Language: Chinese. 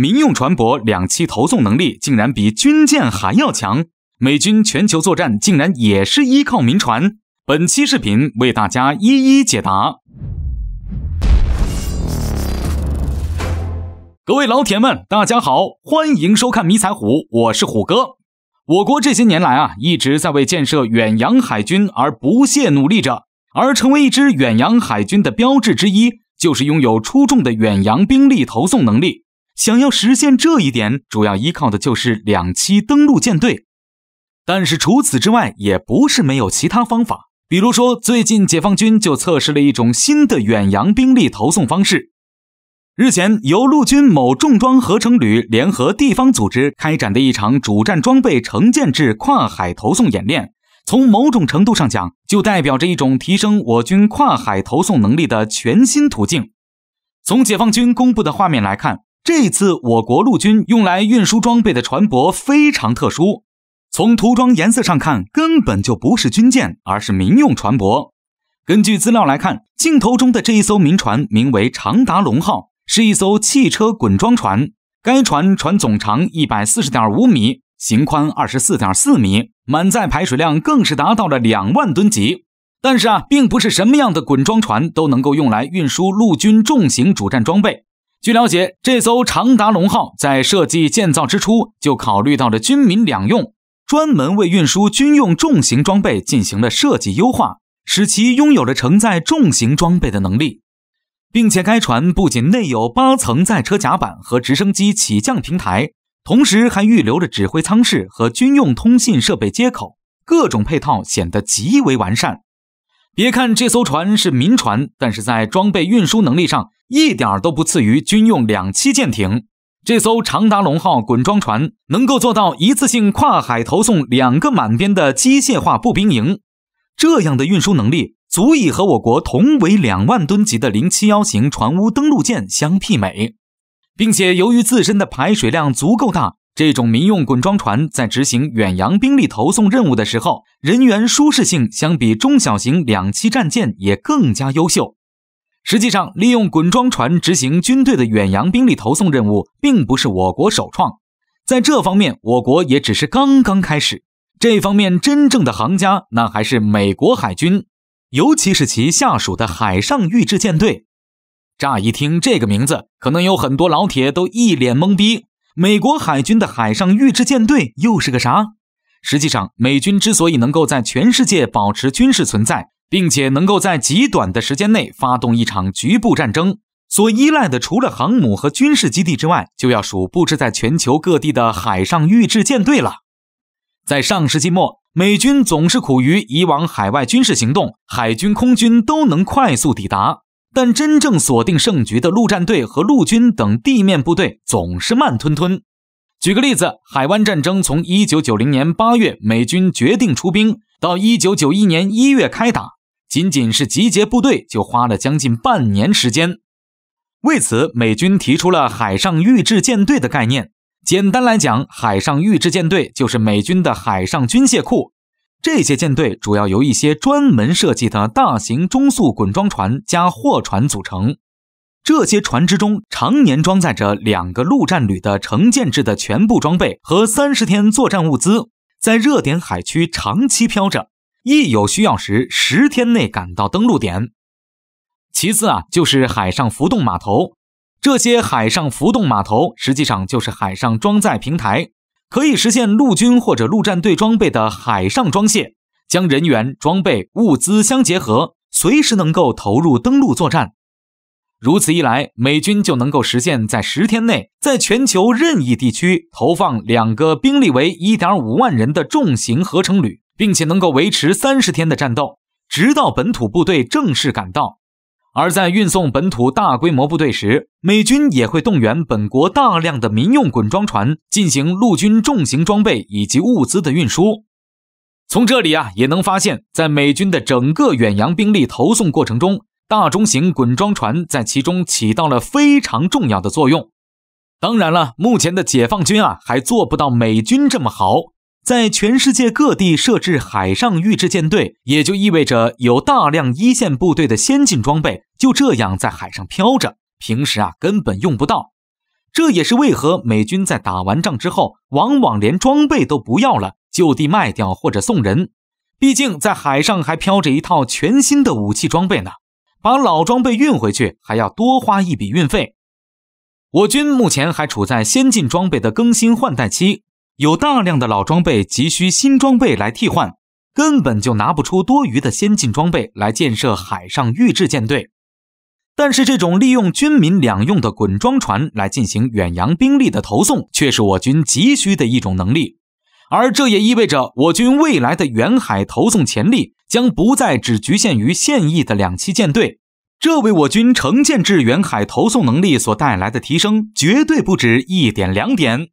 民用船舶两栖投送能力竟然比军舰还要强，美军全球作战竟然也是依靠民船。本期视频为大家一一解答。各位老铁们，大家好，欢迎收看迷彩虎，我是虎哥。我国这些年来啊，一直在为建设远洋海军而不懈努力着，而成为一支远洋海军的标志之一，就是拥有出众的远洋兵力投送能力。想要实现这一点，主要依靠的就是两栖登陆舰队。但是除此之外，也不是没有其他方法。比如说，最近解放军就测试了一种新的远洋兵力投送方式。日前，由陆军某重装合成旅联合地方组织开展的一场主战装备成建制跨海投送演练，从某种程度上讲，就代表着一种提升我军跨海投送能力的全新途径。从解放军公布的画面来看，这次我国陆军用来运输装备的船舶非常特殊，从涂装颜色上看，根本就不是军舰，而是民用船舶。根据资料来看，镜头中的这一艘民船名为“长达龙号”，是一艘汽车滚装船。该船船总长一百四十点五米，型宽二十四点四米，满载排水量更是达到了两万吨级。但是啊，并不是什么样的滚装船都能够用来运输陆军重型主战装备。据了解，这艘长达龙号在设计建造之初就考虑到了军民两用，专门为运输军用重型装备进行了设计优化，使其拥有了承载重型装备的能力。并且该船不仅内有八层载车甲板和直升机起降平台，同时还预留了指挥舱室和军用通信设备接口，各种配套显得极为完善。别看这艘船是民船，但是在装备运输能力上。一点儿都不次于军用两栖舰艇。这艘长达龙号滚装船能够做到一次性跨海投送两个满编的机械化步兵营，这样的运输能力足以和我国同为两万吨级的零七幺型船坞登陆舰相媲美。并且由于自身的排水量足够大，这种民用滚装船在执行远洋兵力投送任务的时候，人员舒适性相比中小型两栖战舰也更加优秀。实际上，利用滚装船执行军队的远洋兵力投送任务，并不是我国首创。在这方面，我国也只是刚刚开始。这方面真正的行家，那还是美国海军，尤其是其下属的海上预制舰队。乍一听这个名字，可能有很多老铁都一脸懵逼。美国海军的海上预制舰队又是个啥？实际上，美军之所以能够在全世界保持军事存在，并且能够在极短的时间内发动一场局部战争，所依赖的除了航母和军事基地之外，就要数布置在全球各地的海上预制舰队了。在上世纪末，美军总是苦于以往海外军事行动，海军、空军都能快速抵达，但真正锁定胜局的陆战队和陆军等地面部队总是慢吞吞。举个例子，海湾战争从1990年8月美军决定出兵到1991年1月开打。仅仅是集结部队就花了将近半年时间，为此美军提出了海上预制舰队的概念。简单来讲，海上预制舰队就是美军的海上军械库。这些舰队主要由一些专门设计的大型中速滚装船加货船组成。这些船只中常年装载着两个陆战旅的成建制的全部装备和三十天作战物资，在热点海区长期漂着。一有需要时，十天内赶到登陆点。其次啊，就是海上浮动码头。这些海上浮动码头实际上就是海上装载平台，可以实现陆军或者陆战队装备的海上装卸，将人员、装备、物资相结合，随时能够投入登陆作战。如此一来，美军就能够实现在十天内，在全球任意地区投放两个兵力为一点五万人的重型合成旅。并且能够维持三十天的战斗，直到本土部队正式赶到。而在运送本土大规模部队时，美军也会动员本国大量的民用滚装船进行陆军重型装备以及物资的运输。从这里啊，也能发现，在美军的整个远洋兵力投送过程中，大中型滚装船在其中起到了非常重要的作用。当然了，目前的解放军啊，还做不到美军这么豪。在全世界各地设置海上预制舰队，也就意味着有大量一线部队的先进装备就这样在海上飘着，平时啊根本用不到。这也是为何美军在打完仗之后，往往连装备都不要了，就地卖掉或者送人。毕竟在海上还飘着一套全新的武器装备呢，把老装备运回去还要多花一笔运费。我军目前还处在先进装备的更新换代期。有大量的老装备急需新装备来替换，根本就拿不出多余的先进装备来建设海上预制舰队。但是，这种利用军民两用的滚装船来进行远洋兵力的投送，却是我军急需的一种能力。而这也意味着我军未来的远海投送潜力将不再只局限于现役的两栖舰队，这为我军成建制远海投送能力所带来的提升，绝对不止一点两点。